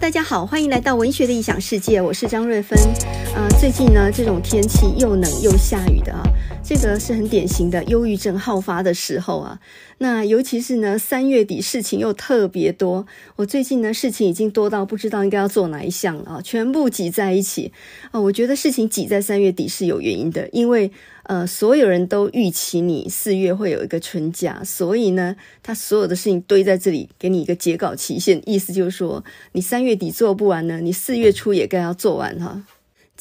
大家好，欢迎来到文学的异想世界，我是张瑞芬。呃，最近呢，这种天气又冷又下雨的啊。这个是很典型的忧郁症好发的时候啊，那尤其是呢三月底事情又特别多，我最近呢事情已经多到不知道应该要做哪一项了啊，全部挤在一起啊，我觉得事情挤在三月底是有原因的，因为呃所有人都预期你四月会有一个春假，所以呢他所有的事情堆在这里给你一个截稿期限，意思就是说你三月底做不完呢，你四月初也该要做完哈。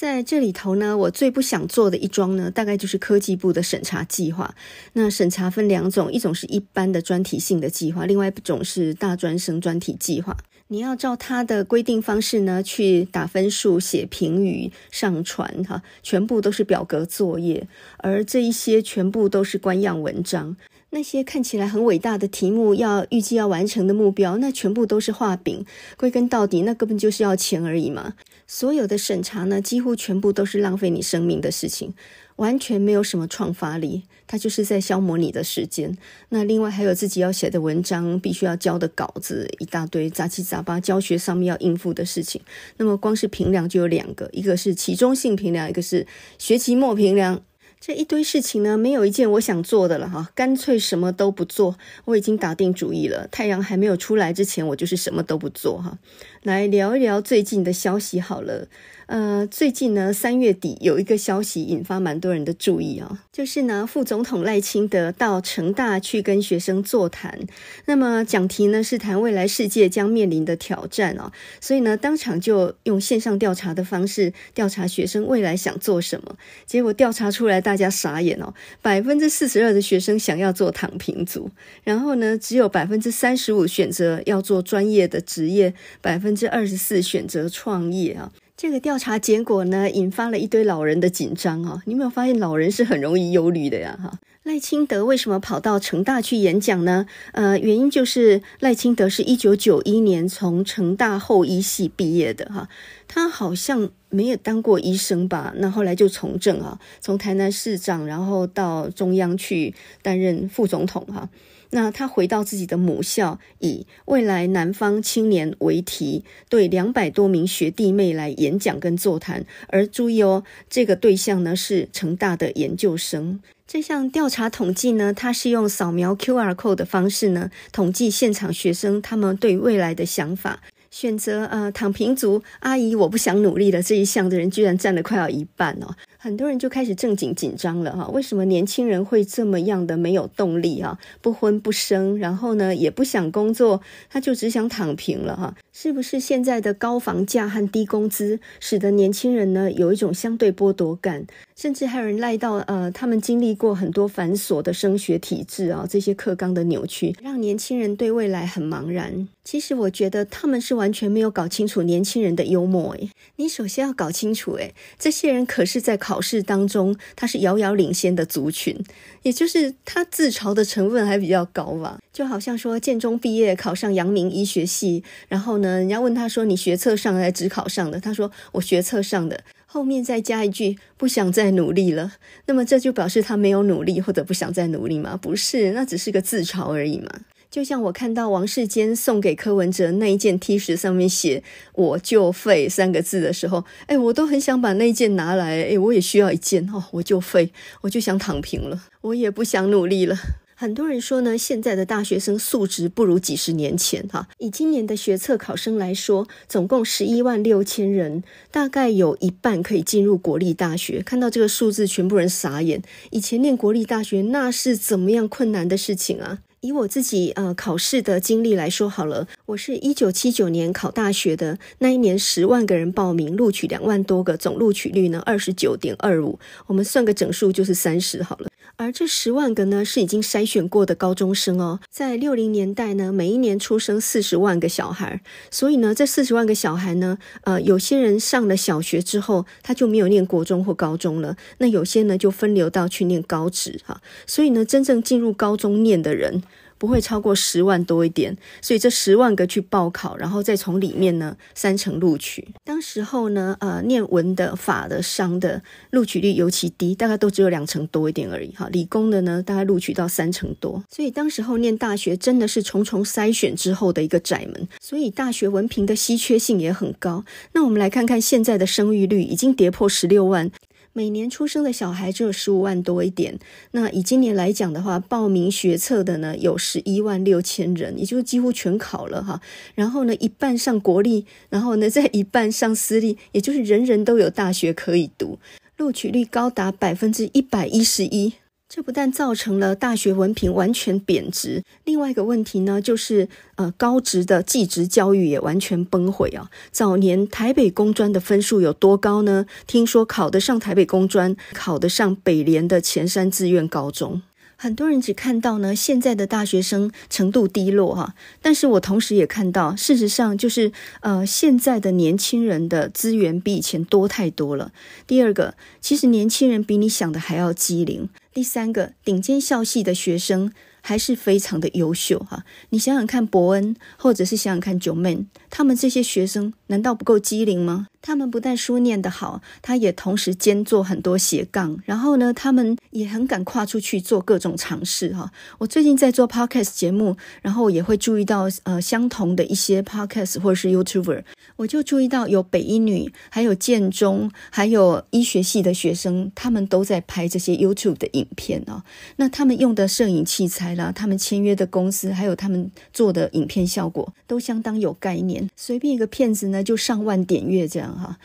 在这里头呢，我最不想做的一桩呢，大概就是科技部的审查计划。那审查分两种，一种是一般的专题性的计划，另外一种是大专生专题计划。你要照他的规定方式呢，去打分数、写评语、上传哈，全部都是表格作业。而这一些全部都是官样文章，那些看起来很伟大的题目，要预计要完成的目标，那全部都是画饼。归根到底，那根本就是要钱而已嘛。所有的审查呢，几乎全部都是浪费你生命的事情，完全没有什么创发力，它就是在消磨你的时间。那另外还有自己要写的文章，必须要交的稿子一大堆，杂七杂八教学上面要应付的事情。那么光是评量就有两个，一个是期中性评量，一个是学期末评量。这一堆事情呢，没有一件我想做的了哈，干脆什么都不做。我已经打定主意了，太阳还没有出来之前，我就是什么都不做哈。来聊一聊最近的消息好了。呃，最近呢，三月底有一个消息引发蛮多人的注意啊，就是呢，副总统赖清德到成大去跟学生座谈，那么讲题呢是谈未来世界将面临的挑战哦，所以呢，当场就用线上调查的方式调查学生未来想做什么，结果调查出来大家傻眼哦，百分之四十二的学生想要做躺平族，然后呢，只有百分之三十五选择要做专业的职业，百分。分之二十四选择创业啊，这个调查结果呢，引发了一堆老人的紧张啊。你有没有发现，老人是很容易忧虑的呀？哈，赖清德为什么跑到成大去演讲呢？呃，原因就是赖清德是一九九一年从成大后医系毕业的哈，他好像没有当过医生吧？那后来就从政啊，从台南市长，然后到中央去担任副总统哈。那他回到自己的母校，以未来南方青年为题，对两百多名学弟妹来演讲跟座谈。而注意哦，这个对象呢是成大的研究生。这项调查统计呢，它是用扫描 Q R code 的方式呢，统计现场学生他们对未来的想法。选择呃躺平族阿姨，我不想努力了这一项的人，居然占了快要一半哦。很多人就开始正经紧张了哈，为什么年轻人会这么样的没有动力哈？不婚不生，然后呢也不想工作，他就只想躺平了哈。是不是现在的高房价和低工资，使得年轻人呢有一种相对剥夺感？甚至还有人赖到呃，他们经历过很多繁琐的升学体制啊，这些课纲的扭曲，让年轻人对未来很茫然。其实我觉得他们是完全没有搞清楚年轻人的幽默。诶。你首先要搞清楚，诶，这些人可是在考试当中他是遥遥领先的族群，也就是他自嘲的成分还比较高吧。就好像说建中毕业考上阳明医学系，然后呢，人家问他说你学测上是只考上的，他说我学测上的，后面再加一句不想再努力了。那么这就表示他没有努力或者不想再努力吗？不是，那只是个自嘲而已嘛。就像我看到王世坚送给柯文哲那一件 T 恤，上面写“我就废”三个字的时候，哎，我都很想把那件拿来，哎，我也需要一件哦，我就废，我就想躺平了，我也不想努力了。很多人说呢，现在的大学生素质不如几十年前哈。以今年的学测考生来说，总共十一万六千人，大概有一半可以进入国立大学。看到这个数字，全部人傻眼。以前念国立大学，那是怎么样困难的事情啊？以我自己呃考试的经历来说，好了，我是一九七九年考大学的，那一年十万个人报名，录取两万多个，总录取率呢二十九点二五，我们算个整数就是三十好了。而这十万个呢，是已经筛选过的高中生哦。在六零年代呢，每一年出生四十万个小孩，所以呢，这四十万个小孩呢，呃，有些人上了小学之后，他就没有念国中或高中了。那有些呢，就分流到去念高职哈。所以呢，真正进入高中念的人。不会超过十万多一点，所以这十万个去报考，然后再从里面呢三成录取。当时候呢，呃，念文的、法的、商的录取率尤其低，大概都只有两成多一点而已哈。理工的呢，大概录取到三成多。所以当时候念大学真的是重重筛选之后的一个窄门，所以大学文凭的稀缺性也很高。那我们来看看现在的生育率已经跌破十六万。每年出生的小孩只有十五万多一点，那以今年来讲的话，报名学测的呢有十一万六千人，也就是几乎全考了哈。然后呢，一半上国立，然后呢在 一半上私立，也就是人人都有大学可以读，录取率高达百分之一百一十一。这不但造成了大学文凭完全贬值，另外一个问题呢，就是呃，高职的技职教育也完全崩毁啊。早年台北工专的分数有多高呢？听说考得上台北工专，考得上北联的前山志愿高中。很多人只看到呢，现在的大学生程度低落哈，但是我同时也看到，事实上就是，呃，现在的年轻人的资源比以前多太多了。第二个，其实年轻人比你想的还要机灵。第三个，顶尖校系的学生还是非常的优秀哈。你想想看，伯恩，或者是想想看九妹。他们这些学生难道不够机灵吗？他们不但书念得好，他也同时兼做很多斜杠。然后呢，他们也很敢跨出去做各种尝试哈。我最近在做 podcast 节目，然后也会注意到呃相同的一些 podcast 或者是 YouTuber，我就注意到有北医女，还有建中，还有医学系的学生，他们都在拍这些 YouTube 的影片哦。那他们用的摄影器材啦，他们签约的公司，还有他们做的影片效果，都相当有概念。随便一个骗子呢，就上万点阅这样哈，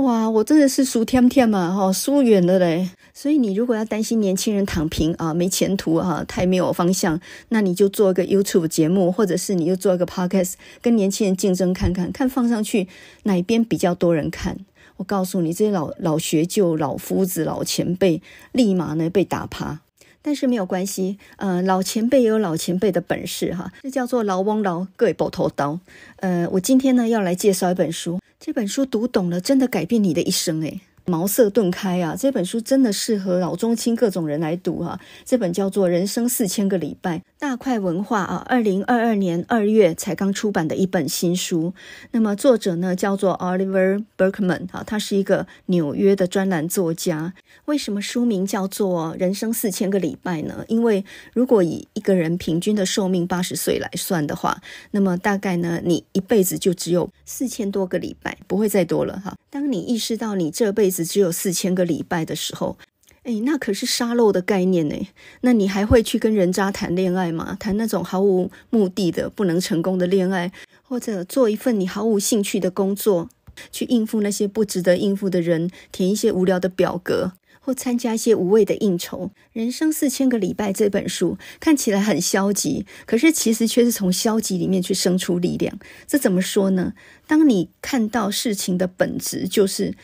哇！我真的是输天天嘛哈，疏远了嘞。所以你如果要担心年轻人躺平啊，没前途啊，太没有方向，那你就做一个 YouTube 节目，或者是你就做一个 Podcast，跟年轻人竞争看看，看放上去哪边比较多人看。我告诉你，这些老老学究、老夫子、老前辈，立马呢被打趴。但是没有关系，呃，老前辈也有老前辈的本事哈，这叫做老翁老各宝头刀。呃，我今天呢要来介绍一本书，这本书读懂了，真的改变你的一生哎。茅塞顿开啊！这本书真的适合老中青各种人来读啊。这本叫做《人生四千个礼拜》，大块文化啊，二零二二年二月才刚出版的一本新书。那么作者呢叫做 Oliver Berkman 啊，他是一个纽约的专栏作家。为什么书名叫做《人生四千个礼拜》呢？因为如果以一个人平均的寿命八十岁来算的话，那么大概呢，你一辈子就只有四千多个礼拜，不会再多了哈。当你意识到你这辈子只只有四千个礼拜的时候，哎，那可是沙漏的概念呢。那你还会去跟人渣谈恋爱吗？谈那种毫无目的的、不能成功的恋爱，或者做一份你毫无兴趣的工作，去应付那些不值得应付的人，填一些无聊的表格，或参加一些无谓的应酬。人生四千个礼拜这本书看起来很消极，可是其实却是从消极里面去生出力量。这怎么说呢？当你看到事情的本质，就是。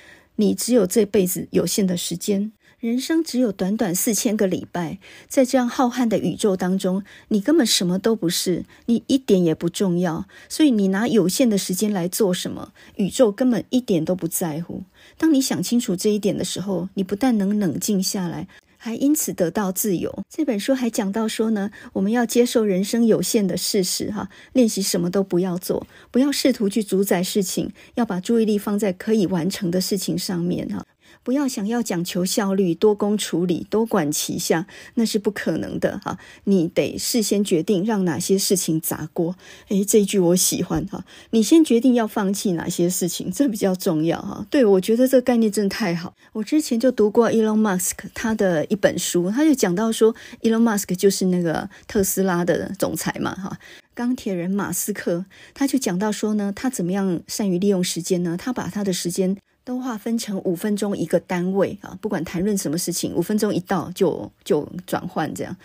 你只有这辈子有限的时间，人生只有短短四千个礼拜，在这样浩瀚的宇宙当中，你根本什么都不是，你一点也不重要。所以，你拿有限的时间来做什么，宇宙根本一点都不在乎。当你想清楚这一点的时候，你不但能冷静下来。还因此得到自由。这本书还讲到说呢，我们要接受人生有限的事实，哈，练习什么都不要做，不要试图去主宰事情，要把注意力放在可以完成的事情上面，哈。不要想要讲求效率、多工处理、多管齐下，那是不可能的哈。你得事先决定让哪些事情砸锅。诶，这一句我喜欢哈。你先决定要放弃哪些事情，这比较重要哈。对，我觉得这个概念真的太好。我之前就读过 Elon Musk 他的一本书，他就讲到说，Elon Musk 就是那个特斯拉的总裁嘛哈，钢铁人马斯克，他就讲到说呢，他怎么样善于利用时间呢？他把他的时间。都划分成五分钟一个单位啊，不管谈论什么事情，五分钟一到就就转换这样。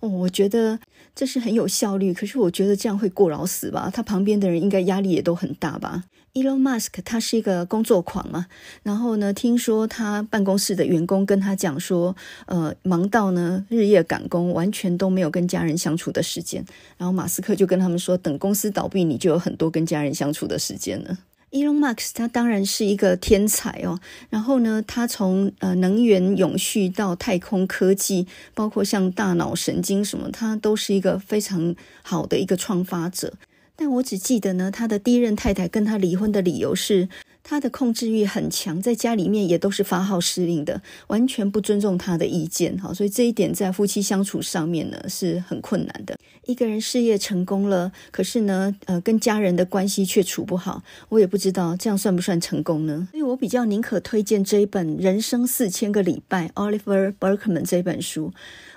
哦，我觉得这是很有效率，可是我觉得这样会过劳死吧？他旁边的人应该压力也都很大吧？Elon Musk 他是一个工作狂啊，然后呢，听说他办公室的员工跟他讲说，呃，忙到呢日夜赶工，完全都没有跟家人相处的时间。然后马斯克就跟他们说，等公司倒闭，你就有很多跟家人相处的时间了。伊隆·马斯 k 他当然是一个天才哦。然后呢，他从呃能源永续到太空科技，包括像大脑神经什么，他都是一个非常好的一个创发者。但我只记得呢，他的第一任太太跟他离婚的理由是。他的控制欲很强，在家里面也都是发号施令的，完全不尊重他的意见。哈，所以这一点在夫妻相处上面呢是很困难的。一个人事业成功了，可是呢，呃，跟家人的关系却处不好。我也不知道这样算不算成功呢？所以我比较宁可推荐这一本《人生四千个礼拜》，Oliver Berkman 这本书。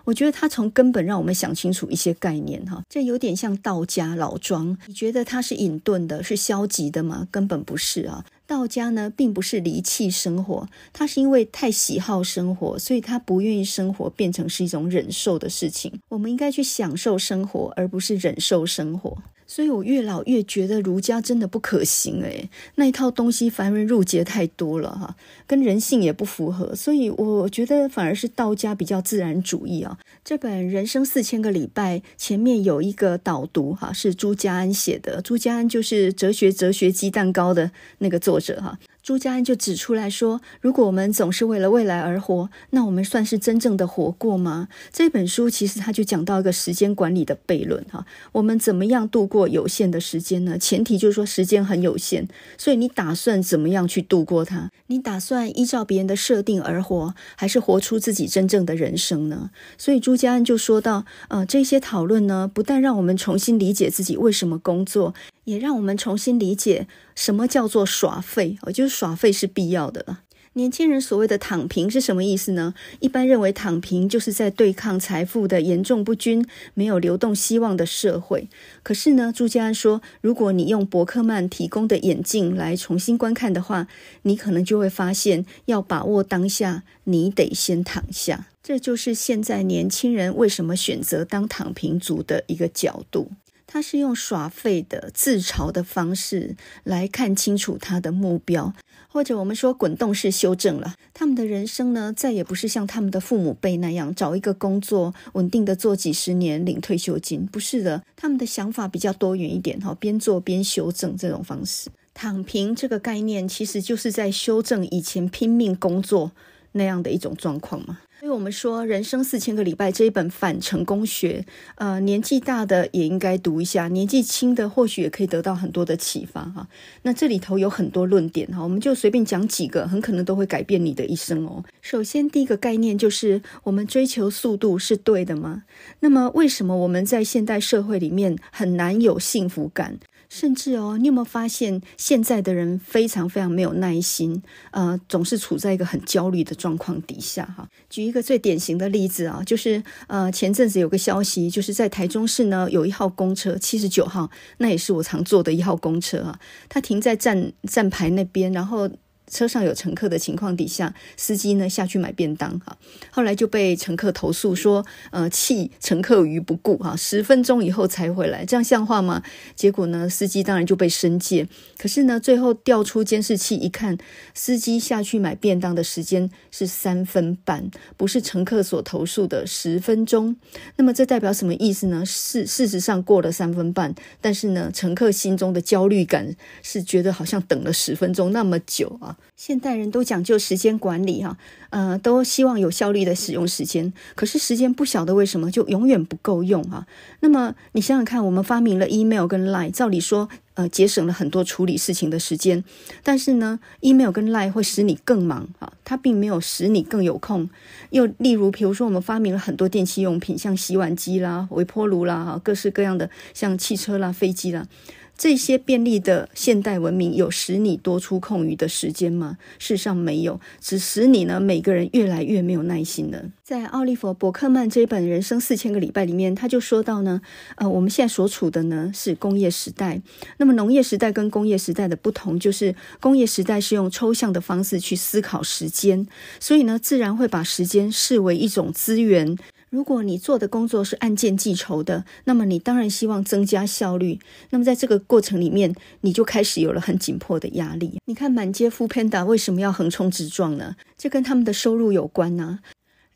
我觉得他从根本让我们想清楚一些概念哈，这有点像道家老庄。你觉得他是隐遁的，是消极的吗？根本不是啊！道家呢，并不是离弃生活，他是因为太喜好生活，所以他不愿意生活变成是一种忍受的事情。我们应该去享受生活，而不是忍受生活。所以，我越老越觉得儒家真的不可行诶，那一套东西繁人入节太多了哈，跟人性也不符合。所以，我觉得反而是道家比较自然主义啊。这本《人生四千个礼拜》前面有一个导读哈，是朱家安写的。朱家安就是《哲学哲学鸡蛋糕》的那个作者哈。朱家安就指出来说：“如果我们总是为了未来而活，那我们算是真正的活过吗？”这本书其实他就讲到一个时间管理的悖论哈，我们怎么样度过有限的时间呢？前提就是说时间很有限，所以你打算怎么样去度过它？你打算依照别人的设定而活，还是活出自己真正的人生呢？所以朱家安就说到：“呃，这些讨论呢，不但让我们重新理解自己为什么工作。”也让我们重新理解什么叫做耍废，哦，就是耍废是必要的了。年轻人所谓的躺平是什么意思呢？一般认为躺平就是在对抗财富的严重不均、没有流动希望的社会。可是呢，朱家安说，如果你用伯克曼提供的眼镜来重新观看的话，你可能就会发现，要把握当下，你得先躺下。这就是现在年轻人为什么选择当躺平族的一个角度。他是用耍废的自嘲的方式来看清楚他的目标，或者我们说滚动式修正了。他们的人生呢，再也不是像他们的父母辈那样找一个工作，稳定的做几十年，领退休金。不是的，他们的想法比较多元一点哈，边做边修正这种方式。躺平这个概念，其实就是在修正以前拼命工作那样的一种状况嘛。所以我们说，《人生四千个礼拜》这一本反成功学，呃，年纪大的也应该读一下，年纪轻的或许也可以得到很多的启发哈。那这里头有很多论点哈，我们就随便讲几个，很可能都会改变你的一生哦。首先，第一个概念就是，我们追求速度是对的吗？那么，为什么我们在现代社会里面很难有幸福感？甚至哦，你有没有发现现在的人非常非常没有耐心？呃，总是处在一个很焦虑的状况底下。哈，举一个最典型的例子啊，就是呃，前阵子有个消息，就是在台中市呢有一号公车七十九号，那也是我常坐的一号公车啊，它停在站站牌那边，然后。车上有乘客的情况底下，司机呢下去买便当哈，后来就被乘客投诉说，呃，弃乘客于不顾哈，十分钟以后才回来，这样像话吗？结果呢，司机当然就被申诫。可是呢，最后调出监视器一看，司机下去买便当的时间是三分半，不是乘客所投诉的十分钟。那么这代表什么意思呢？事事实上过了三分半，但是呢，乘客心中的焦虑感是觉得好像等了十分钟那么久啊。现代人都讲究时间管理哈，呃，都希望有效率的使用时间。可是时间不晓得为什么就永远不够用哈。那么你想想看，我们发明了 email 跟 line，照理说，呃，节省了很多处理事情的时间。但是呢，email 跟 line 会使你更忙啊，它并没有使你更有空。又例如，比如说我们发明了很多电器用品，像洗碗机啦、微波炉啦，各式各样的，像汽车啦、飞机啦。这些便利的现代文明有使你多出空余的时间吗？世上没有，只使你呢每个人越来越没有耐心了。在奥利弗·伯克曼这一本《人生四千个礼拜》里面，他就说到呢，呃，我们现在所处的呢是工业时代。那么农业时代跟工业时代的不同，就是工业时代是用抽象的方式去思考时间，所以呢，自然会把时间视为一种资源。如果你做的工作是按件计酬的，那么你当然希望增加效率。那么在这个过程里面，你就开始有了很紧迫的压力。你看，满街富 panda 为什么要横冲直撞呢？这跟他们的收入有关啊。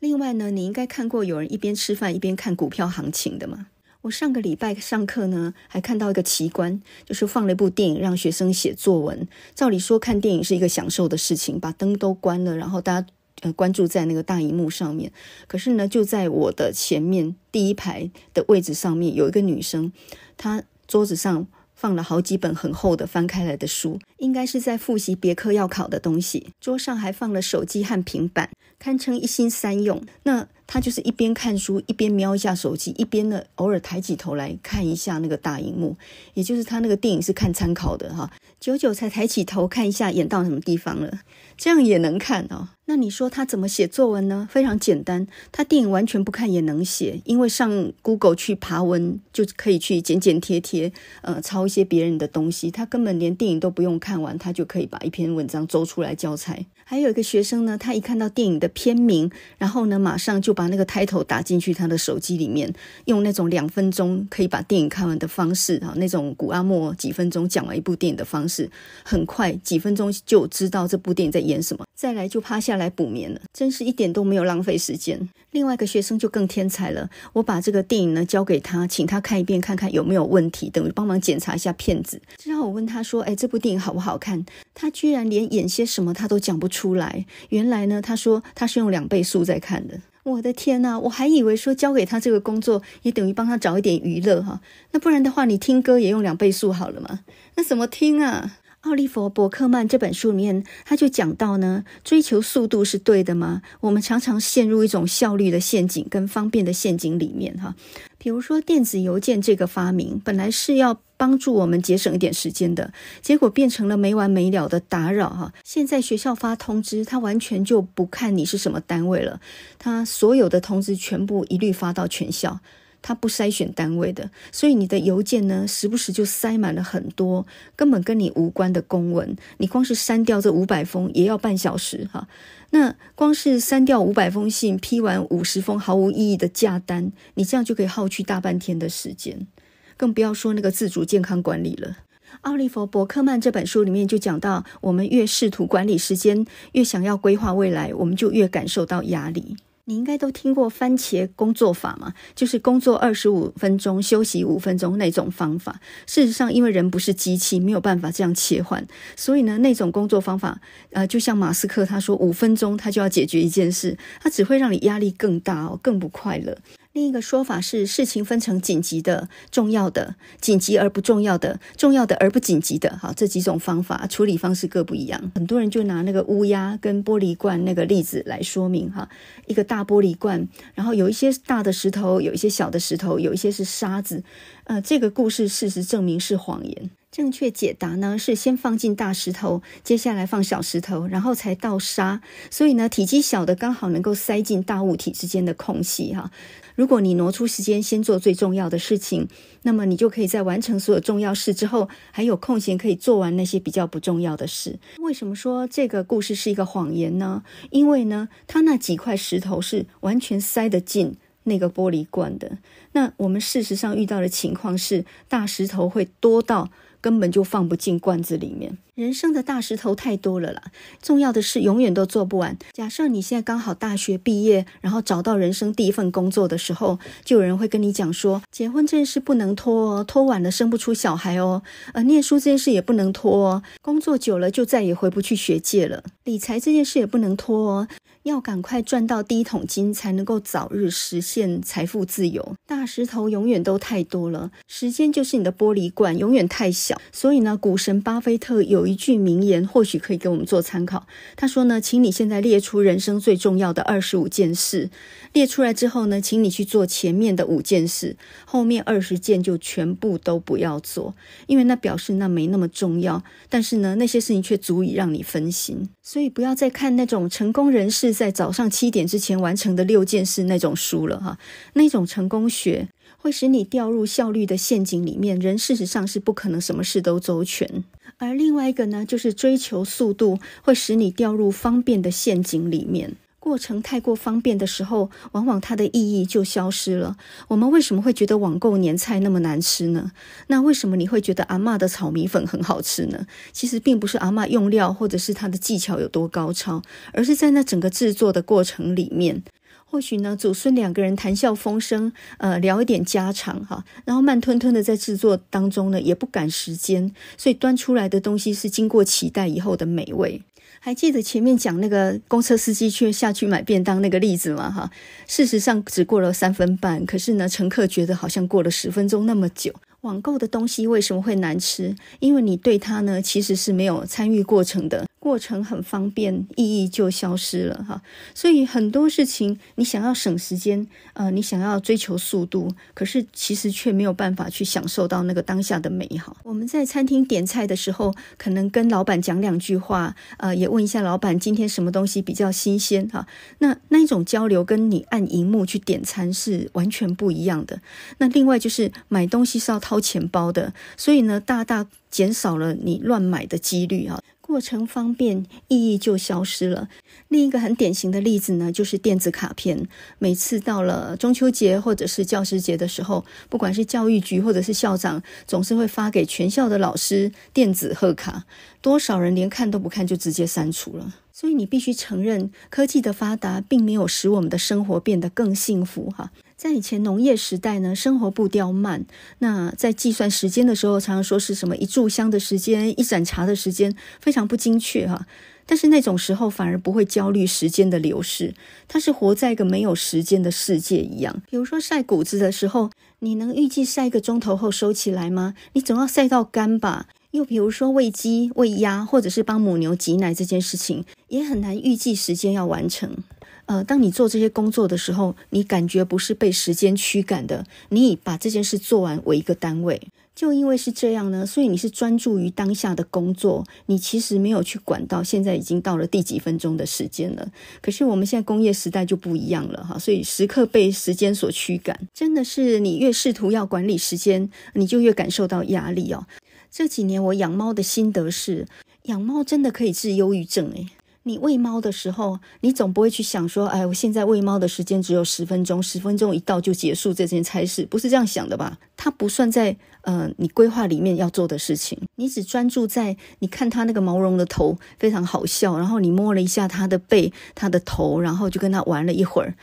另外呢，你应该看过有人一边吃饭一边看股票行情的吗？我上个礼拜上课呢，还看到一个奇观，就是放了一部电影，让学生写作文。照理说，看电影是一个享受的事情，把灯都关了，然后大家。呃，关注在那个大荧幕上面，可是呢，就在我的前面第一排的位置上面，有一个女生，她桌子上放了好几本很厚的翻开来的书，应该是在复习别科要考的东西。桌上还放了手机和平板，堪称一心三用。那。他就是一边看书，一边瞄一下手机，一边呢偶尔抬起头来看一下那个大荧幕，也就是他那个电影是看参考的哈，久久才抬起头看一下演到什么地方了，这样也能看哦。那你说他怎么写作文呢？非常简单，他电影完全不看也能写，因为上 Google 去爬文就可以去剪剪贴贴，呃，抄一些别人的东西，他根本连电影都不用看完，他就可以把一篇文章诌出来教材。还有一个学生呢，他一看到电影的片名，然后呢，马上就把那个 title 打进去他的手机里面，用那种两分钟可以把电影看完的方式啊，那种古阿莫几分钟讲完一部电影的方式，很快几分钟就知道这部电影在演什么。再来就趴下来补眠了，真是一点都没有浪费时间。另外一个学生就更天才了，我把这个电影呢交给他，请他看一遍，看看有没有问题，等于帮忙检查一下片子。之后我问他说：“哎，这部电影好不好看？”他居然连演些什么他都讲不出。出来，原来呢？他说他是用两倍速在看的。我的天呐，我还以为说交给他这个工作，也等于帮他找一点娱乐哈。那不然的话，你听歌也用两倍速好了嘛。那怎么听啊？奥利弗·伯克曼这本书里面，他就讲到呢，追求速度是对的吗？我们常常陷入一种效率的陷阱跟方便的陷阱里面哈。比如说电子邮件这个发明，本来是要。帮助我们节省一点时间的结果变成了没完没了的打扰哈。现在学校发通知，他完全就不看你是什么单位了，他所有的通知全部一律发到全校，他不筛选单位的。所以你的邮件呢，时不时就塞满了很多根本跟你无关的公文。你光是删掉这五百封，也要半小时哈。那光是删掉五百封信，批完五十封毫无意义的假单，你这样就可以耗去大半天的时间。更不要说那个自主健康管理了。奥利弗·伯克曼这本书里面就讲到，我们越试图管理时间，越想要规划未来，我们就越感受到压力。你应该都听过番茄工作法嘛，就是工作二十五分钟，休息五分钟那种方法。事实上，因为人不是机器，没有办法这样切换，所以呢，那种工作方法，呃，就像马斯克他说，五分钟他就要解决一件事，他只会让你压力更大哦，更不快乐。另一个说法是，事情分成紧急的、重要的、紧急而不重要的、重要的而不紧急的。好，这几种方法处理方式各不一样。很多人就拿那个乌鸦跟玻璃罐那个例子来说明。哈，一个大玻璃罐，然后有一些大的石头，有一些小的石头，有一些是沙子。呃，这个故事事实证明是谎言。正确解答呢是先放进大石头，接下来放小石头，然后才倒沙。所以呢，体积小的刚好能够塞进大物体之间的空隙。哈。如果你挪出时间先做最重要的事情，那么你就可以在完成所有重要事之后，还有空闲可以做完那些比较不重要的事。为什么说这个故事是一个谎言呢？因为呢，他那几块石头是完全塞得进那个玻璃罐的。那我们事实上遇到的情况是，大石头会多到。根本就放不进罐子里面。人生的大石头太多了啦，重要的事永远都做不完。假设你现在刚好大学毕业，然后找到人生第一份工作的时候，就有人会跟你讲说，结婚这件事不能拖，哦，拖晚了生不出小孩哦。呃，念书这件事也不能拖，哦，工作久了就再也回不去学界了。理财这件事也不能拖。哦，要赶快赚到第一桶金，才能够早日实现财富自由。大石头永远都太多了，时间就是你的玻璃罐，永远太小。所以呢，股神巴菲特有一句名言，或许可以给我们做参考。他说呢，请你现在列出人生最重要的二十五件事，列出来之后呢，请你去做前面的五件事，后面二十件就全部都不要做，因为那表示那没那么重要。但是呢，那些事情却足以让你分心，所以不要再看那种成功人士。在早上七点之前完成的六件事那种书了哈，那种成功学会使你掉入效率的陷阱里面。人事实上是不可能什么事都周全，而另外一个呢，就是追求速度会使你掉入方便的陷阱里面。过程太过方便的时候，往往它的意义就消失了。我们为什么会觉得网购年菜那么难吃呢？那为什么你会觉得阿妈的炒米粉很好吃呢？其实并不是阿妈用料或者是她的技巧有多高超，而是在那整个制作的过程里面，或许呢祖孙两个人谈笑风生，呃聊一点家常哈，然后慢吞吞的在制作当中呢也不赶时间，所以端出来的东西是经过期待以后的美味。还记得前面讲那个公车司机去下去买便当那个例子吗？哈，事实上只过了三分半，可是呢，乘客觉得好像过了十分钟那么久。网购的东西为什么会难吃？因为你对它呢其实是没有参与过程的，过程很方便，意义就消失了哈。所以很多事情你想要省时间，呃，你想要追求速度，可是其实却没有办法去享受到那个当下的美好。我们在餐厅点菜的时候，可能跟老板讲两句话，呃，也问一下老板今天什么东西比较新鲜哈。那那一种交流跟你按荧幕去点餐是完全不一样的。那另外就是买东西是要掏钱包的，所以呢，大大减少了你乱买的几率啊。过程方便，意义就消失了。另一个很典型的例子呢，就是电子卡片。每次到了中秋节或者是教师节的时候，不管是教育局或者是校长，总是会发给全校的老师电子贺卡。多少人连看都不看就直接删除了。所以你必须承认，科技的发达并没有使我们的生活变得更幸福哈。在以前农业时代呢，生活步调慢，那在计算时间的时候，常常说是什么一炷香的时间、一盏茶的时间，非常不精确哈。但是那种时候反而不会焦虑时间的流逝，它是活在一个没有时间的世界一样。比如说晒谷子的时候，你能预计晒一个钟头后收起来吗？你总要晒到干吧。又比如说喂鸡、喂鸭，或者是帮母牛挤奶这件事情，也很难预计时间要完成。呃，当你做这些工作的时候，你感觉不是被时间驱赶的，你以把这件事做完为一个单位。就因为是这样呢，所以你是专注于当下的工作，你其实没有去管到现在已经到了第几分钟的时间了。可是我们现在工业时代就不一样了哈，所以时刻被时间所驱赶，真的是你越试图要管理时间，你就越感受到压力哦。这几年我养猫的心得是，养猫真的可以治忧郁症诶。你喂猫的时候，你总不会去想说，哎，我现在喂猫的时间只有十分钟，十分钟一到就结束这件差事，不是这样想的吧？它不算在呃你规划里面要做的事情，你只专注在你看它那个毛绒的头非常好笑，然后你摸了一下它的背、它的头，然后就跟它玩了一会儿。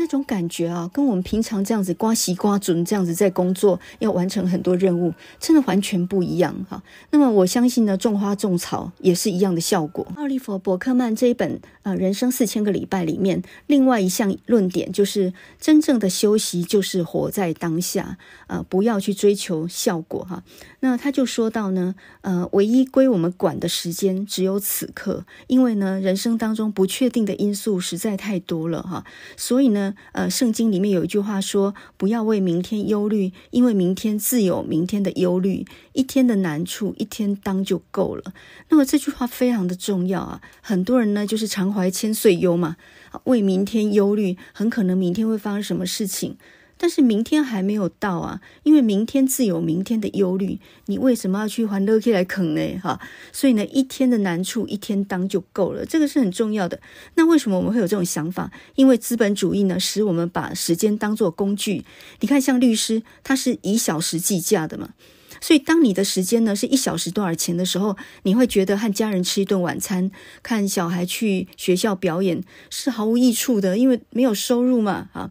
那种感觉啊，跟我们平常这样子刮西瓜、准这样子在工作，要完成很多任务，真的完全不一样哈。那么我相信呢，种花种草也是一样的效果。奥利弗·伯克曼这一本呃《人生四千个礼拜》里面，另外一项论点就是，真正的休息就是活在当下，呃，不要去追求效果哈。那他就说到呢，呃，唯一归我们管的时间只有此刻，因为呢，人生当中不确定的因素实在太多了哈。所以呢，呃，圣经里面有一句话说：“不要为明天忧虑，因为明天自有明天的忧虑，一天的难处一天当就够了。”那么这句话非常的重要啊，很多人呢就是常怀千岁忧嘛，为明天忧虑，很可能明天会发生什么事情。但是明天还没有到啊，因为明天自有明天的忧虑。你为什么要去还 Lucky 来啃呢？哈，所以呢，一天的难处一天当就够了，这个是很重要的。那为什么我们会有这种想法？因为资本主义呢，使我们把时间当作工具。你看，像律师，他是以小时计价的嘛，所以当你的时间呢是一小时多少钱的时候，你会觉得和家人吃一顿晚餐、看小孩去学校表演是毫无益处的，因为没有收入嘛，啊。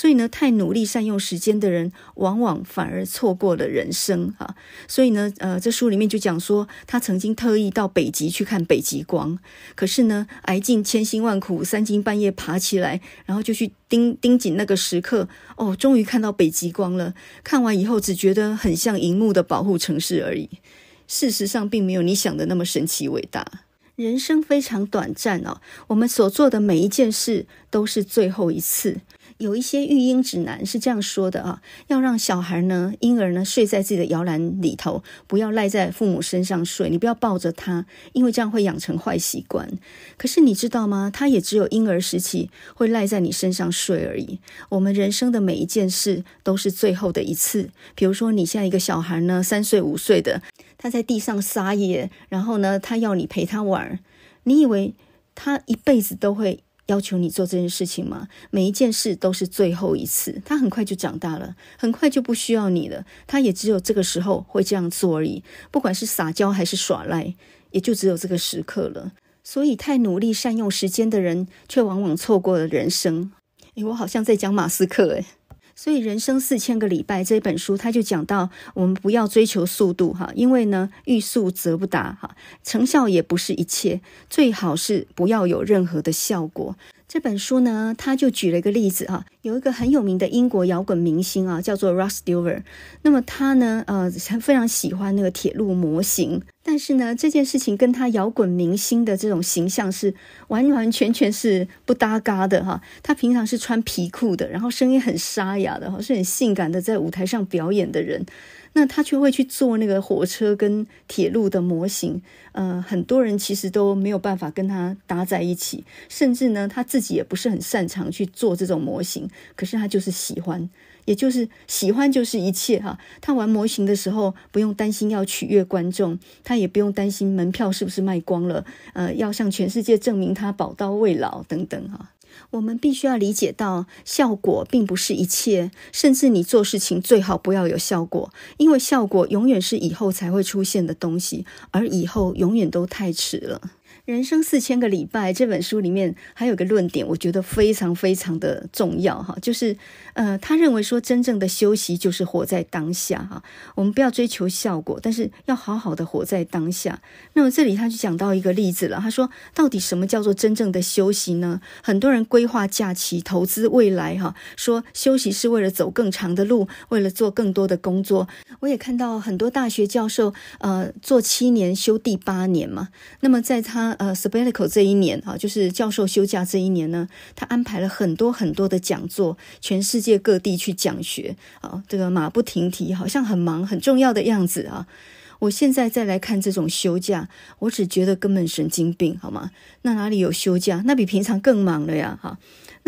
所以呢，太努力善用时间的人，往往反而错过了人生啊！所以呢，呃，这书里面就讲说，他曾经特意到北极去看北极光，可是呢，挨尽千辛万苦，三更半夜爬起来，然后就去盯盯紧那个时刻，哦，终于看到北极光了。看完以后，只觉得很像荧幕的保护城市而已。事实上，并没有你想的那么神奇伟大。人生非常短暂哦，我们所做的每一件事，都是最后一次。有一些育婴指南是这样说的啊，要让小孩呢，婴儿呢睡在自己的摇篮里头，不要赖在父母身上睡。你不要抱着他，因为这样会养成坏习惯。可是你知道吗？他也只有婴儿时期会赖在你身上睡而已。我们人生的每一件事都是最后的一次。比如说你现在一个小孩呢，三岁五岁的，他在地上撒野，然后呢，他要你陪他玩，你以为他一辈子都会？要求你做这件事情吗？每一件事都是最后一次。他很快就长大了，很快就不需要你了。他也只有这个时候会这样做而已。不管是撒娇还是耍赖，也就只有这个时刻了。所以，太努力善用时间的人，却往往错过了人生。哎，我好像在讲马斯克，哎。所以，《人生四千个礼拜》这本书，他就讲到，我们不要追求速度，哈，因为呢，欲速则不达，哈，成效也不是一切，最好是不要有任何的效果。这本书呢，他就举了一个例子，哈，有一个很有名的英国摇滚明星啊，叫做 Rush s d e v a r 那么他呢，呃，他非常喜欢那个铁路模型。是呢，这件事情跟他摇滚明星的这种形象是完完全全是不搭嘎的哈。他平常是穿皮裤的，然后声音很沙哑的哈，是很性感的在舞台上表演的人，那他却会去做那个火车跟铁路的模型。呃，很多人其实都没有办法跟他搭在一起，甚至呢他自己也不是很擅长去做这种模型，可是他就是喜欢。也就是喜欢就是一切哈，他玩模型的时候不用担心要取悦观众，他也不用担心门票是不是卖光了，呃，要向全世界证明他宝刀未老等等啊。我们必须要理解到，效果并不是一切，甚至你做事情最好不要有效果，因为效果永远是以后才会出现的东西，而以后永远都太迟了。人生四千个礼拜这本书里面还有个论点，我觉得非常非常的重要哈，就是呃，他认为说真正的休息就是活在当下哈，我们不要追求效果，但是要好好的活在当下。那么这里他就讲到一个例子了，他说到底什么叫做真正的休息呢？很多人规划假期，投资未来哈，说休息是为了走更长的路，为了做更多的工作。我也看到很多大学教授呃做七年休第八年嘛，那么在他。呃，Sabbatical 这一年啊，就是教授休假这一年呢，他安排了很多很多的讲座，全世界各地去讲学啊，这个马不停蹄，好像很忙、很重要的样子啊。我现在再来看这种休假，我只觉得根本神经病，好吗？那哪里有休假？那比平常更忙了呀，哈。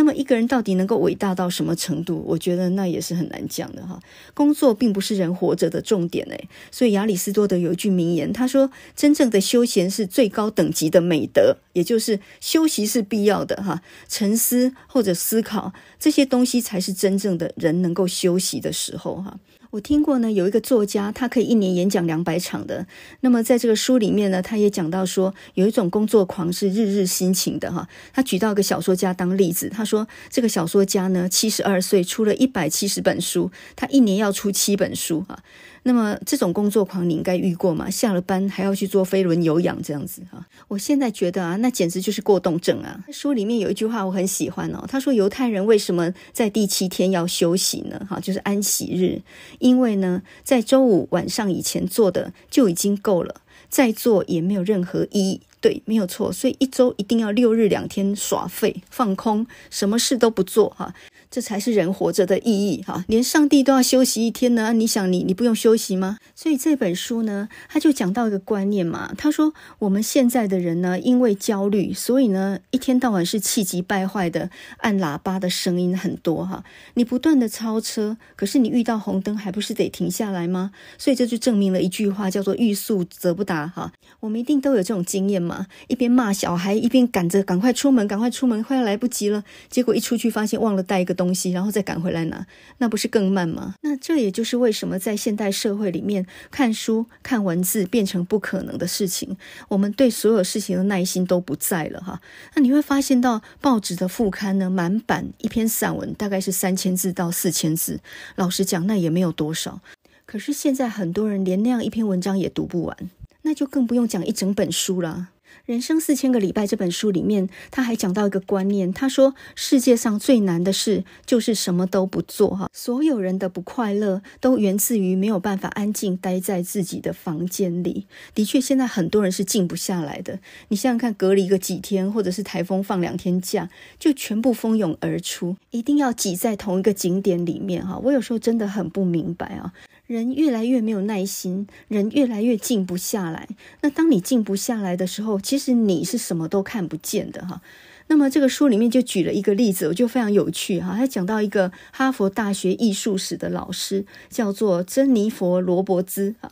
那么一个人到底能够伟大到什么程度？我觉得那也是很难讲的哈。工作并不是人活着的重点诶，所以亚里士多德有一句名言，他说：“真正的休闲是最高等级的美德，也就是休息是必要的哈，沉思或者思考这些东西才是真正的人能够休息的时候哈。”我听过呢，有一个作家，他可以一年演讲两百场的。那么在这个书里面呢，他也讲到说，有一种工作狂是日日辛勤的哈。他举到一个小说家当例子，他说这个小说家呢，七十二岁出了一百七十本书，他一年要出七本书哈。那么这种工作狂，你应该遇过吗？下了班还要去做飞轮有氧这样子啊？我现在觉得啊，那简直就是过动症啊！书里面有一句话我很喜欢哦，他说犹太人为什么在第七天要休息呢？哈，就是安息日，因为呢，在周五晚上以前做的就已经够了，再做也没有任何意义。对，没有错，所以一周一定要六日两天耍废放空，什么事都不做哈。这才是人活着的意义哈！连上帝都要休息一天呢，你想你你不用休息吗？所以这本书呢，他就讲到一个观念嘛，他说我们现在的人呢，因为焦虑，所以呢，一天到晚是气急败坏的，按喇叭的声音很多哈。你不断的超车，可是你遇到红灯还不是得停下来吗？所以这就证明了一句话，叫做“欲速则不达”哈。我们一定都有这种经验嘛，一边骂小孩，一边赶着赶快出门，赶快出门，快要来不及了。结果一出去发现忘了带一个。东西，然后再赶回来拿，那不是更慢吗？那这也就是为什么在现代社会里面，看书看文字变成不可能的事情，我们对所有事情的耐心都不在了哈。那你会发现到报纸的副刊呢，满版一篇散文，大概是三千字到四千字。老实讲，那也没有多少。可是现在很多人连那样一篇文章也读不完，那就更不用讲一整本书了。《人生四千个礼拜》这本书里面，他还讲到一个观念，他说世界上最难的事就是什么都不做哈。所有人的不快乐都源自于没有办法安静待在自己的房间里。的确，现在很多人是静不下来的。你想想看，隔离个几天，或者是台风放两天假，就全部蜂拥而出，一定要挤在同一个景点里面哈。我有时候真的很不明白啊。人越来越没有耐心，人越来越静不下来。那当你静不下来的时候，其实你是什么都看不见的哈。那么这个书里面就举了一个例子，我就非常有趣哈。他讲到一个哈佛大学艺术史的老师，叫做珍妮佛罗伯兹啊。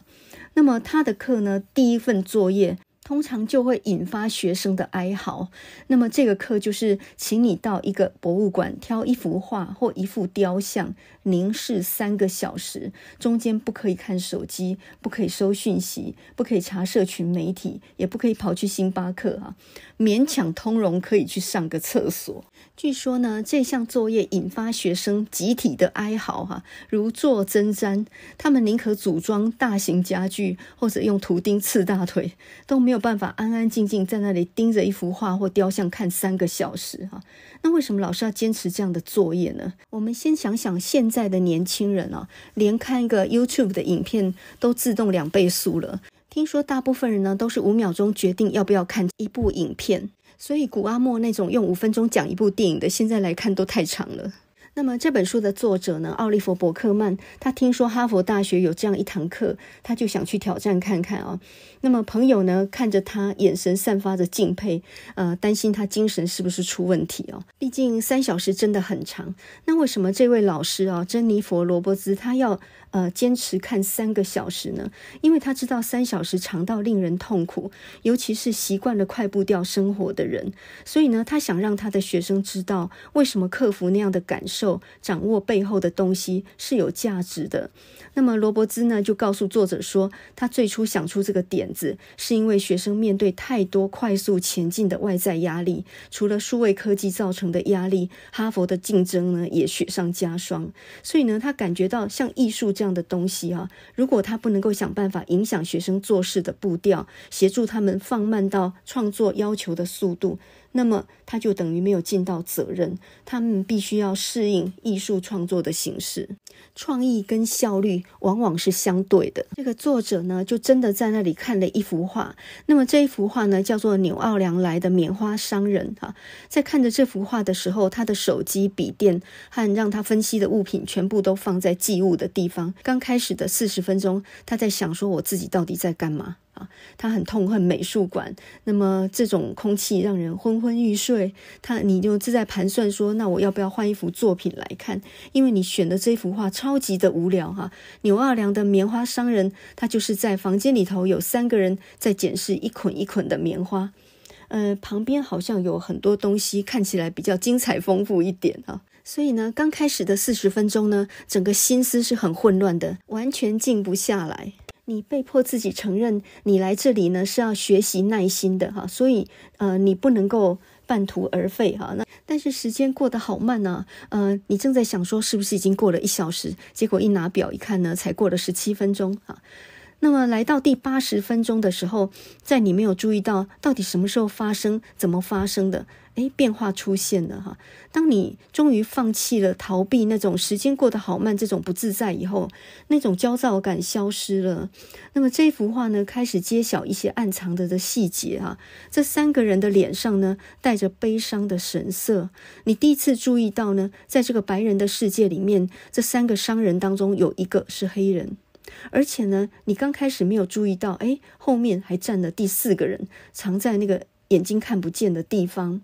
那么他的课呢，第一份作业通常就会引发学生的哀嚎。那么这个课就是，请你到一个博物馆挑一幅画或一幅雕像。凝视三个小时，中间不可以看手机，不可以收讯息，不可以查社群媒体，也不可以跑去星巴克啊！勉强通融，可以去上个厕所。据说呢，这项作业引发学生集体的哀嚎哈，如坐针毡。他们宁可组装大型家具，或者用图钉刺大腿，都没有办法安安静静在那里盯着一幅画或雕像看三个小时哈。那为什么老师要坚持这样的作业呢？我们先想想现在。在的年轻人啊，连看一个 YouTube 的影片都自动两倍速了。听说大部分人呢，都是五秒钟决定要不要看一部影片，所以古阿莫那种用五分钟讲一部电影的，现在来看都太长了。那么这本书的作者呢？奥利弗·伯克曼，他听说哈佛大学有这样一堂课，他就想去挑战看看啊。那么朋友呢，看着他眼神散发着敬佩，呃，担心他精神是不是出问题哦？毕竟三小时真的很长。那为什么这位老师啊，珍妮佛·罗伯兹，他要？呃，坚持看三个小时呢，因为他知道三小时长到令人痛苦，尤其是习惯了快步调生活的人，所以呢，他想让他的学生知道为什么克服那样的感受、掌握背后的东西是有价值的。那么，罗伯兹呢就告诉作者说，他最初想出这个点子，是因为学生面对太多快速前进的外在压力，除了数位科技造成的压力，哈佛的竞争呢也雪上加霜，所以呢，他感觉到像艺术。这样的东西啊，如果他不能够想办法影响学生做事的步调，协助他们放慢到创作要求的速度。那么他就等于没有尽到责任。他们必须要适应艺术创作的形式，创意跟效率往往是相对的。这个作者呢，就真的在那里看了一幅画。那么这一幅画呢，叫做纽奥良来的棉花商人。哈，在看着这幅画的时候，他的手机、笔电和让他分析的物品全部都放在寄物的地方。刚开始的四十分钟，他在想说，我自己到底在干嘛？他很痛恨美术馆，那么这种空气让人昏昏欲睡。他你就自在盘算说，那我要不要换一幅作品来看？因为你选的这幅画超级的无聊哈。牛二良的棉花商人，他就是在房间里头有三个人在检视一捆一捆的棉花，呃，旁边好像有很多东西，看起来比较精彩丰富一点啊。所以呢，刚开始的四十分钟呢，整个心思是很混乱的，完全静不下来。你被迫自己承认，你来这里呢是要学习耐心的哈，所以呃，你不能够半途而废哈。那但是时间过得好慢呢，呃，你正在想说是不是已经过了一小时，结果一拿表一看呢，才过了十七分钟啊。那么来到第八十分钟的时候，在你没有注意到到底什么时候发生，怎么发生的？诶变化出现了哈！当你终于放弃了逃避那种时间过得好慢这种不自在以后，那种焦躁感消失了。那么这幅画呢，开始揭晓一些暗藏着的细节哈。这三个人的脸上呢，带着悲伤的神色。你第一次注意到呢，在这个白人的世界里面，这三个商人当中有一个是黑人，而且呢，你刚开始没有注意到，哎，后面还站了第四个人，藏在那个。眼睛看不见的地方，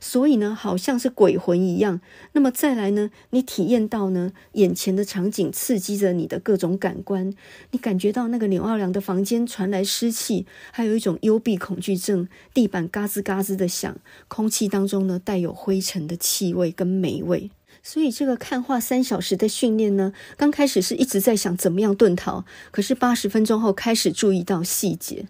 所以呢，好像是鬼魂一样。那么再来呢，你体验到呢，眼前的场景刺激着你的各种感官，你感觉到那个刘奥良的房间传来湿气，还有一种幽闭恐惧症，地板嘎吱嘎吱的响，空气当中呢带有灰尘的气味跟霉味。所以这个看画三小时的训练呢，刚开始是一直在想怎么样遁逃，可是八十分钟后开始注意到细节，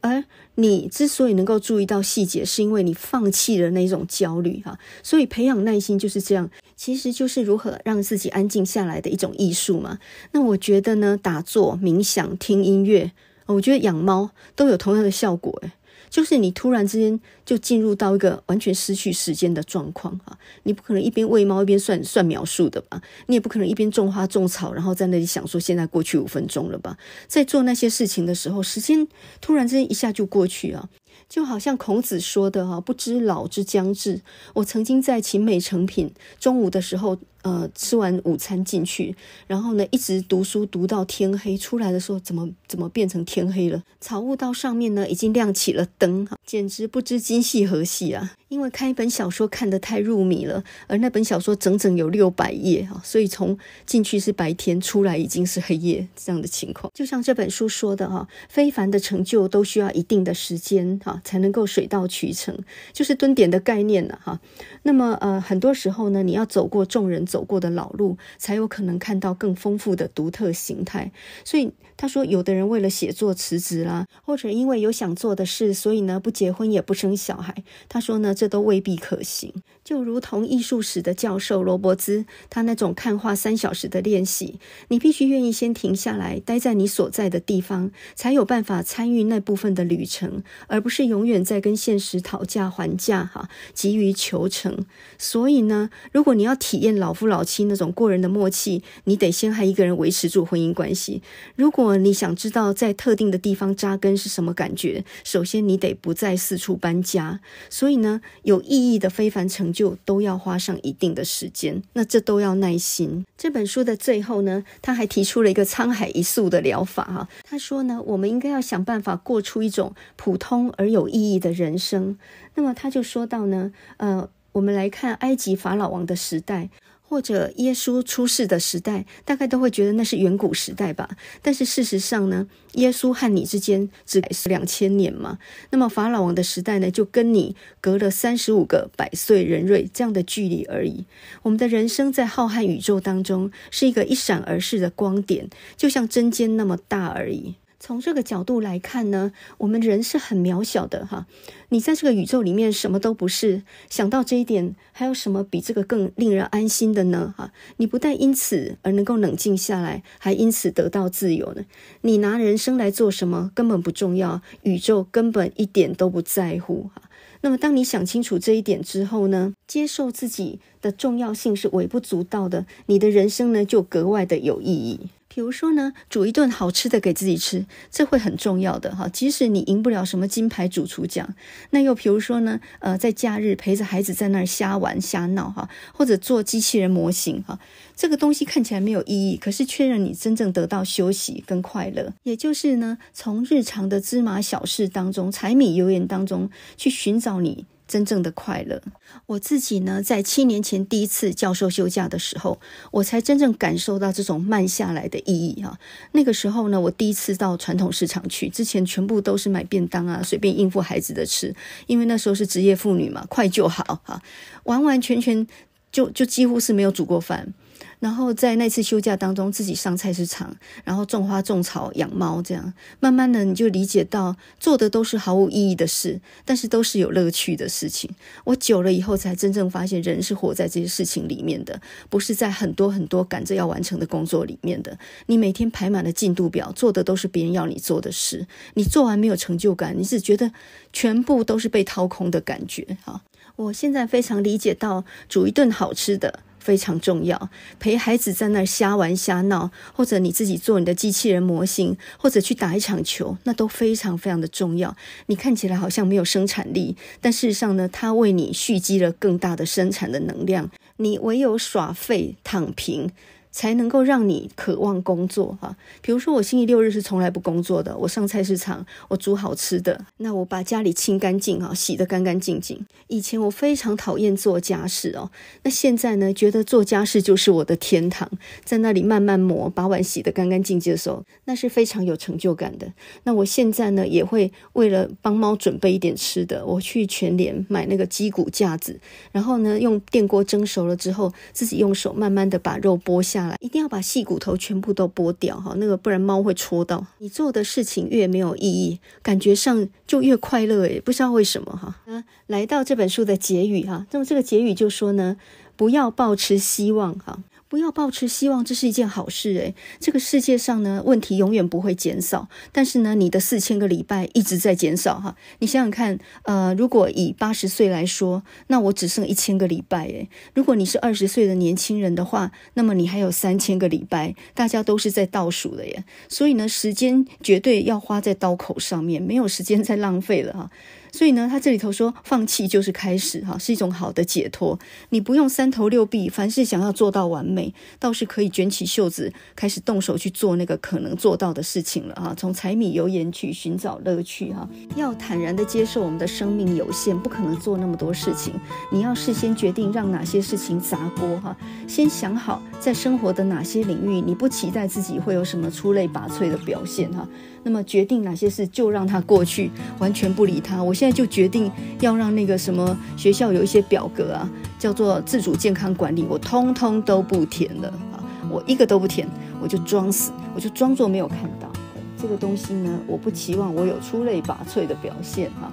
而。你之所以能够注意到细节，是因为你放弃了那种焦虑哈，所以培养耐心就是这样，其实就是如何让自己安静下来的一种艺术嘛。那我觉得呢，打坐、冥想、听音乐，我觉得养猫都有同样的效果诶。就是你突然之间就进入到一个完全失去时间的状况啊！你不可能一边喂猫一边算算秒数的吧？你也不可能一边种花种草，然后在那里想说现在过去五分钟了吧？在做那些事情的时候，时间突然之间一下就过去啊！就好像孔子说的啊，不知老之将至。我曾经在秦美成品中午的时候。呃，吃完午餐进去，然后呢，一直读书读到天黑。出来的时候，怎么怎么变成天黑了？草悟道上面呢，已经亮起了灯，简直不知今夕何夕啊！因为看一本小说看得太入迷了，而那本小说整整有六百页啊，所以从进去是白天，出来已经是黑夜这样的情况。就像这本书说的哈，非凡的成就都需要一定的时间哈，才能够水到渠成，就是蹲点的概念了哈。那么呃，很多时候呢，你要走过众人。走过的老路，才有可能看到更丰富的独特形态。所以他说，有的人为了写作辞职啦，或者因为有想做的事，所以呢不结婚也不生小孩。他说呢，这都未必可行。就如同艺术史的教授罗伯兹，他那种看画三小时的练习，你必须愿意先停下来，待在你所在的地方，才有办法参与那部分的旅程，而不是永远在跟现实讨价还价。哈，急于求成。所以呢，如果你要体验老夫老妻那种过人的默契，你得先和一个人维持住婚姻关系。如果你想知道在特定的地方扎根是什么感觉，首先你得不再四处搬家。所以呢，有意义的非凡成就。就都要花上一定的时间，那这都要耐心。这本书的最后呢，他还提出了一个“沧海一粟”的疗法哈。他说呢，我们应该要想办法过出一种普通而有意义的人生。那么他就说到呢，呃，我们来看埃及法老王的时代。或者耶稣出世的时代，大概都会觉得那是远古时代吧。但是事实上呢，耶稣和你之间只是两千年嘛。那么法老王的时代呢，就跟你隔了三十五个百岁人瑞这样的距离而已。我们的人生在浩瀚宇宙当中，是一个一闪而逝的光点，就像针尖那么大而已。从这个角度来看呢，我们人是很渺小的哈。你在这个宇宙里面什么都不是，想到这一点，还有什么比这个更令人安心的呢？哈，你不但因此而能够冷静下来，还因此得到自由呢。你拿人生来做什么，根本不重要，宇宙根本一点都不在乎哈。那么，当你想清楚这一点之后呢，接受自己的重要性是微不足道的，你的人生呢就格外的有意义。比如说呢，煮一顿好吃的给自己吃，这会很重要的哈。即使你赢不了什么金牌主厨奖，那又比如说呢，呃，在假日陪着孩子在那儿瞎玩瞎闹哈，或者做机器人模型哈，这个东西看起来没有意义，可是却让你真正得到休息跟快乐。也就是呢，从日常的芝麻小事当中、柴米油盐当中去寻找你。真正的快乐，我自己呢，在七年前第一次教授休假的时候，我才真正感受到这种慢下来的意义啊。那个时候呢，我第一次到传统市场去，之前全部都是买便当啊，随便应付孩子的吃，因为那时候是职业妇女嘛，快就好哈，完完全全就就几乎是没有煮过饭。然后在那次休假当中，自己上菜市场，然后种花、种草、养猫，这样慢慢的你就理解到，做的都是毫无意义的事，但是都是有乐趣的事情。我久了以后才真正发现，人是活在这些事情里面的，不是在很多很多赶着要完成的工作里面的。你每天排满了进度表，做的都是别人要你做的事，你做完没有成就感，你只觉得全部都是被掏空的感觉。哈，我现在非常理解到，煮一顿好吃的。非常重要，陪孩子在那儿瞎玩瞎闹，或者你自己做你的机器人模型，或者去打一场球，那都非常非常的重要。你看起来好像没有生产力，但事实上呢，它为你蓄积了更大的生产的能量。你唯有耍废躺平。才能够让你渴望工作啊！比如说，我星期六日是从来不工作的。我上菜市场，我煮好吃的。那我把家里清干净啊，洗得干干净净。以前我非常讨厌做家事哦，那现在呢，觉得做家事就是我的天堂。在那里慢慢磨，把碗洗得干干净净的时候，那是非常有成就感的。那我现在呢，也会为了帮猫准备一点吃的，我去全联买那个鸡骨架子，然后呢用电锅蒸熟了之后，自己用手慢慢的把肉剥下。一定要把细骨头全部都剥掉哈，那个不然猫会戳到。你做的事情越没有意义，感觉上就越快乐诶，不知道为什么哈。那来到这本书的结语哈，那么这个结语就说呢，不要抱持希望哈。不要抱持希望，这是一件好事诶，这个世界上呢，问题永远不会减少，但是呢，你的四千个礼拜一直在减少哈。你想想看，呃，如果以八十岁来说，那我只剩一千个礼拜诶，如果你是二十岁的年轻人的话，那么你还有三千个礼拜。大家都是在倒数的耶，所以呢，时间绝对要花在刀口上面，没有时间再浪费了哈。所以呢，他这里头说，放弃就是开始，哈，是一种好的解脱。你不用三头六臂，凡事想要做到完美，倒是可以卷起袖子，开始动手去做那个可能做到的事情了，哈。从柴米油盐去寻找乐趣，哈。要坦然的接受我们的生命有限，不可能做那么多事情。你要事先决定让哪些事情砸锅，哈。先想好在生活的哪些领域，你不期待自己会有什么出类拔萃的表现，哈。那么决定哪些事就让它过去，完全不理它。我现在就决定要让那个什么学校有一些表格啊，叫做自主健康管理，我通通都不填了啊，我一个都不填，我就装死，我就装作没有看到这个东西呢。我不期望我有出类拔萃的表现哈。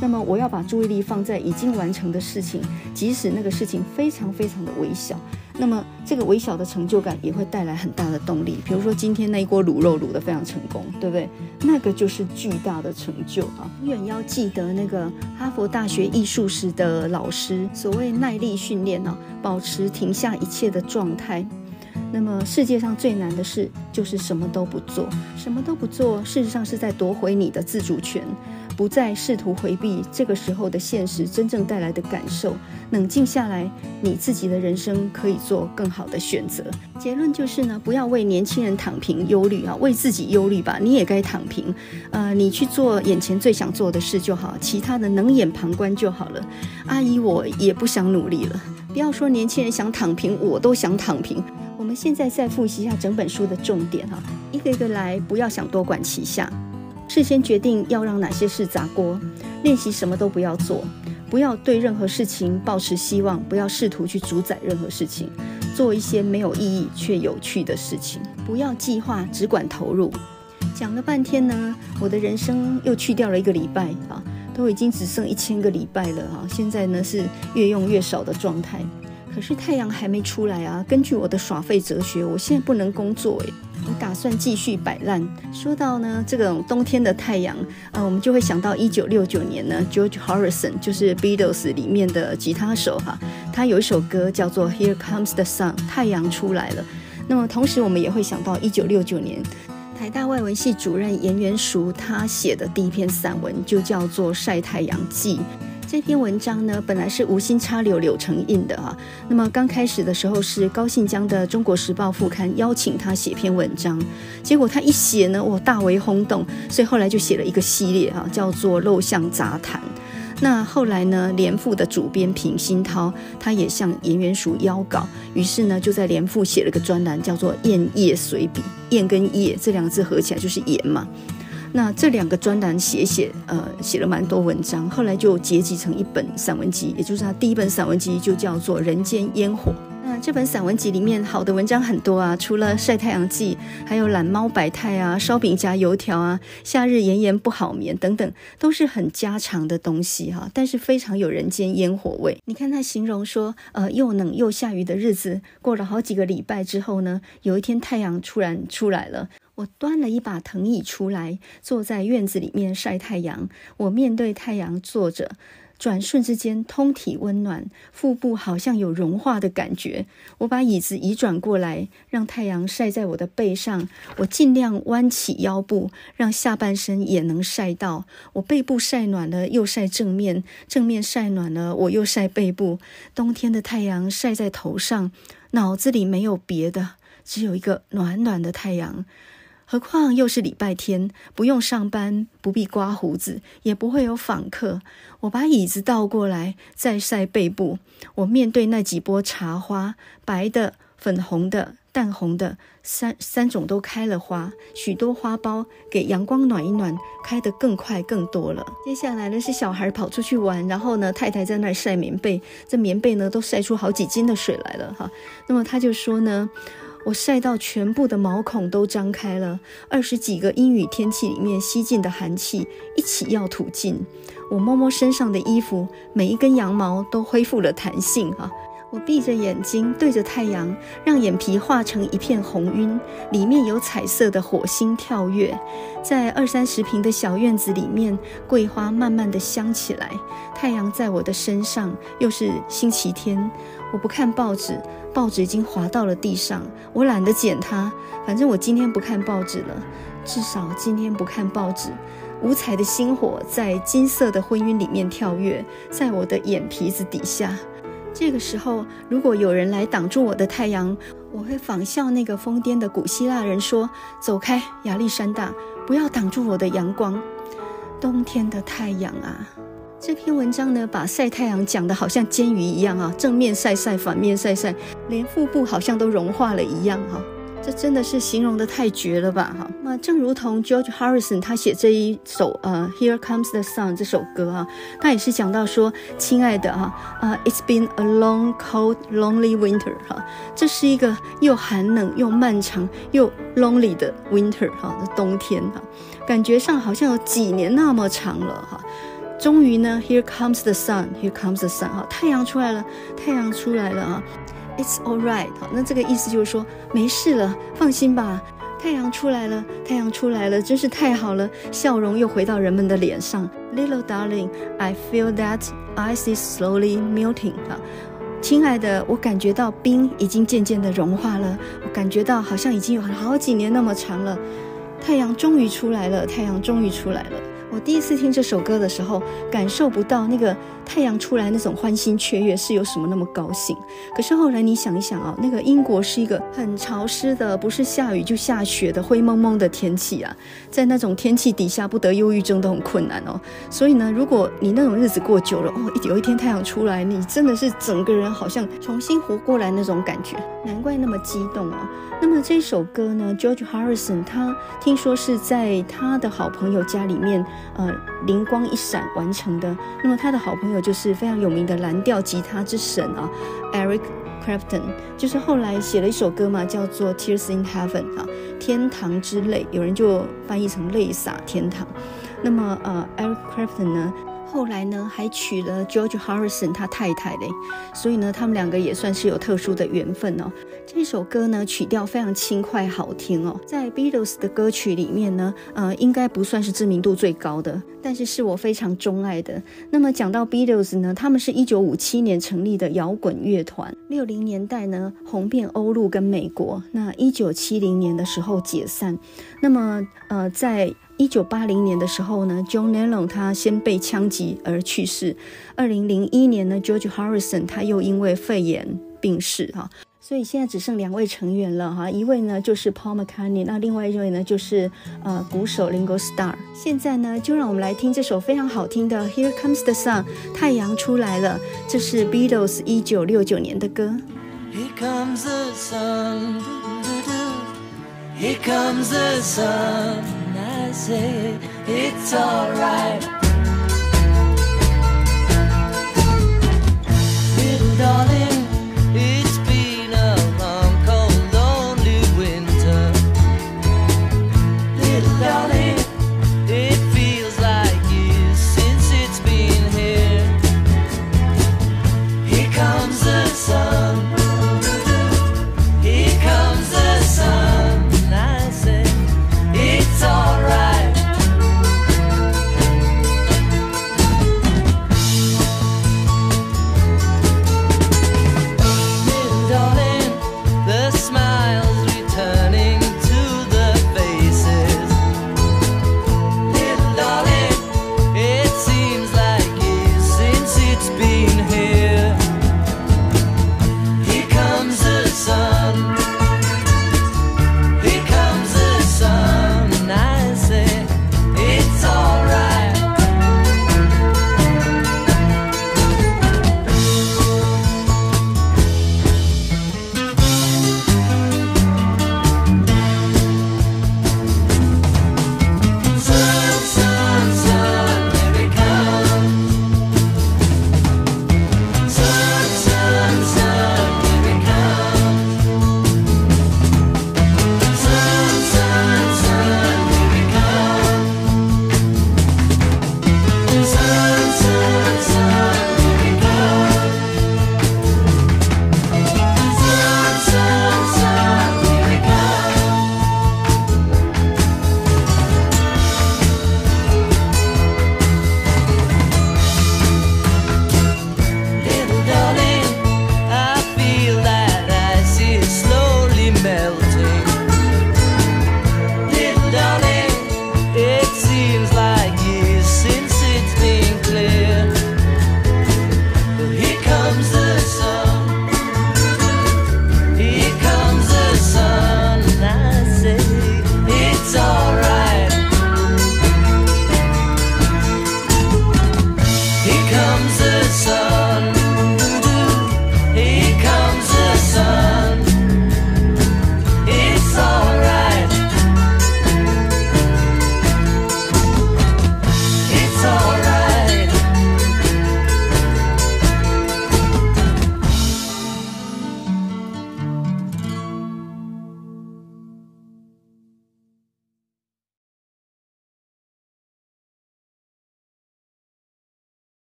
那么我要把注意力放在已经完成的事情，即使那个事情非常非常的微小，那么这个微小的成就感也会带来很大的动力。比如说今天那一锅卤肉卤得非常成功，对不对？那个就是巨大的成就啊！永远要记得那个哈佛大学艺术史的老师所谓耐力训练呢，保持停下一切的状态。那么世界上最难的事就是什么都不做，什么都不做，事实上是在夺回你的自主权。不再试图回避这个时候的现实，真正带来的感受。冷静下来，你自己的人生可以做更好的选择。结论就是呢，不要为年轻人躺平忧虑啊，为自己忧虑吧，你也该躺平。呃，你去做眼前最想做的事就好，其他的冷眼旁观就好了。阿姨，我也不想努力了。不要说年轻人想躺平，我都想躺平。我们现在再复习一下整本书的重点哈，一个一个来，不要想多管齐下。事先决定要让哪些事砸锅，练习什么都不要做，不要对任何事情抱持希望，不要试图去主宰任何事情，做一些没有意义却有趣的事情，不要计划，只管投入。讲了半天呢，我的人生又去掉了一个礼拜啊，都已经只剩一千个礼拜了哈，现在呢是越用越少的状态。可是太阳还没出来啊！根据我的耍废哲学，我现在不能工作诶我打算继续摆烂。说到呢，这种冬天的太阳啊，我们就会想到一九六九年呢，George Harrison 就是 Beatles 里面的吉他手哈，他有一首歌叫做《Here Comes the Sun》，太阳出来了。那么同时我们也会想到一九六九年，台大外文系主任严元熟他写的第一篇散文就叫做《晒太阳记》。这篇文章呢，本来是无心插柳，柳成荫的哈。那么刚开始的时候，是高信江的《中国时报》副刊邀请他写篇文章，结果他一写呢，我大为轰动，所以后来就写了一个系列哈，叫做《陋巷杂谈》。那后来呢，连副的主编平鑫涛他也向颜元叔邀稿，于是呢，就在《连副写了个专栏，叫做《燕叶随笔》。燕跟叶这两个字合起来就是“言”嘛。那这两个专栏写写，呃，写了蛮多文章，后来就结集成一本散文集，也就是他第一本散文集就叫做《人间烟火》。那这本散文集里面好的文章很多啊，除了《晒太阳记》，还有《懒猫白菜》啊，《烧饼夹油条》啊，《夏日炎炎不好眠》等等，都是很家常的东西哈，但是非常有人间烟火味。你看他形容说，呃，又冷又下雨的日子过了好几个礼拜之后呢，有一天太阳突然出来了。我端了一把藤椅出来，坐在院子里面晒太阳。我面对太阳坐着，转瞬之间通体温暖，腹部好像有融化的感觉。我把椅子移转过来，让太阳晒在我的背上。我尽量弯起腰部，让下半身也能晒到。我背部晒暖了，又晒正面；正面晒暖了，我又晒背部。冬天的太阳晒在头上，脑子里没有别的，只有一个暖暖的太阳。何况又是礼拜天，不用上班，不必刮胡子，也不会有访客。我把椅子倒过来，再晒背部。我面对那几波茶花，白的、粉红的、淡红的，三三种都开了花。许多花苞给阳光暖一暖，开得更快更多了。接下来呢是小孩跑出去玩，然后呢太太在那晒棉被，这棉被呢都晒出好几斤的水来了哈。那么他就说呢。我晒到全部的毛孔都张开了，二十几个阴雨天气里面吸进的寒气一起要吐尽。我摸摸身上的衣服，每一根羊毛都恢复了弹性啊。我闭着眼睛对着太阳，让眼皮化成一片红晕，里面有彩色的火星跳跃。在二三十平的小院子里面，桂花慢慢的香起来。太阳在我的身上，又是星期天，我不看报纸，报纸已经滑到了地上，我懒得捡它，反正我今天不看报纸了，至少今天不看报纸。五彩的星火在金色的婚晕里面跳跃，在我的眼皮子底下。这个时候，如果有人来挡住我的太阳，我会仿效那个疯癫的古希腊人说：“走开，亚历山大，不要挡住我的阳光。”冬天的太阳啊，这篇文章呢，把晒太阳讲得好像煎鱼一样啊，正面晒晒，反面晒晒，连腹部好像都融化了一样哈。这真的是形容的太绝了吧，哈！那正如同 George Harrison 他写这一首呃 Here Comes the Sun 这首歌哈，他也是讲到说，亲爱的哈啊，It's been a long, cold, lonely winter 哈，这是一个又寒冷又漫长又 lonely 的 winter 哈，的冬天啊，感觉上好像有几年那么长了哈，终于呢 Here comes the sun Here comes the sun 哈，太阳出来了，太阳出来了啊！It's all right，好，那这个意思就是说没事了，放心吧。太阳出来了，太阳出来了，真是太好了，笑容又回到人们的脸上。Little darling, I feel that ice is slowly melting。啊，亲爱的，我感觉到冰已经渐渐的融化了，我感觉到好像已经有好几年那么长了。太阳终于出来了，太阳终于出来了。我第一次听这首歌的时候，感受不到那个太阳出来那种欢欣雀跃是有什么那么高兴。可是后来你想一想啊，那个英国是一个很潮湿的，不是下雨就下雪的灰蒙蒙的天气啊，在那种天气底下不得忧郁症都很困难哦。所以呢，如果你那种日子过久了哦，有一天太阳出来，你真的是整个人好像重新活过来那种感觉，难怪那么激动啊。那么这首歌呢，George Harrison，他听说是在他的好朋友家里面，呃，灵光一闪完成的。那么他的好朋友就是非常有名的蓝调吉他之神啊，Eric Clapton，就是后来写了一首歌嘛，叫做《Tears in Heaven》啊，天堂之泪，有人就翻译成泪洒天堂。那么呃，Eric Clapton 呢？后来呢，还娶了 George Harrison 他太太嘞，所以呢，他们两个也算是有特殊的缘分哦。这首歌呢，曲调非常轻快，好听哦。在 Beatles 的歌曲里面呢，呃，应该不算是知名度最高的，但是是我非常钟爱的。那么讲到 Beatles 呢，他们是一九五七年成立的摇滚乐团，六零年代呢，红遍欧陆跟美国。那一九七零年的时候解散。那么，呃，在一九八零年的时候呢，John Lennon 他先被枪击而去世。二零零一年呢，George Harrison 他又因为肺炎病逝哈。所以现在只剩两位成员了哈。一位呢就是 Paul McCartney，那另外一位呢就是呃鼓手 Ringo Starr。现在呢，就让我们来听这首非常好听的《Here Comes the Sun》，太阳出来了，这是 Beatles 一九六九年的歌。Here the comes sun, say it's alright. Little darling.